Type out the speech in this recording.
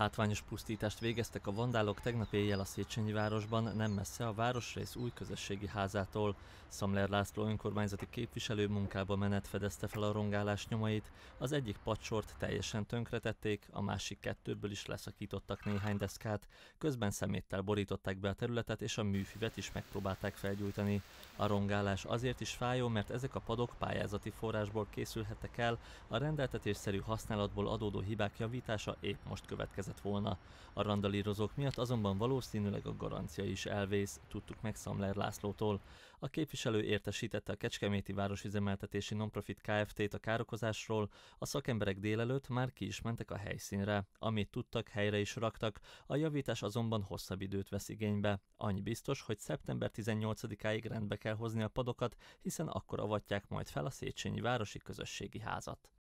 Hátványos pusztítást végeztek a vandálok tegnap éjjel a Széchenyi városban, nem messze a városrész új közösségi házától. Szamler László önkormányzati képviselő munkába menet fedezte fel a rongálás nyomait, az egyik pacsort teljesen tönkretették, a másik kettőből is leszakítottak néhány deszkát, közben szeméttel borították be a területet és a műfivet is megpróbálták felgyújtani. A rongálás azért is fájó, mert ezek a padok pályázati forrásból készülhettek el, a rendeltetésszerű használatból adódó hibák javítása épp most következik keletkezett volna. A randalírozók miatt azonban valószínűleg a garancia is elvész, tudtuk meg Szamler Lászlótól. A képviselő értesítette a Kecskeméti Városüzemeltetési Nonprofit Kft-t a károkozásról, a szakemberek délelőtt már ki is mentek a helyszínre. Amit tudtak, helyre is raktak, a javítás azonban hosszabb időt vesz igénybe. Annyi biztos, hogy szeptember 18-áig rendbe kell hozni a padokat, hiszen akkor avatják majd fel a Széchenyi Városi Közösségi Házat.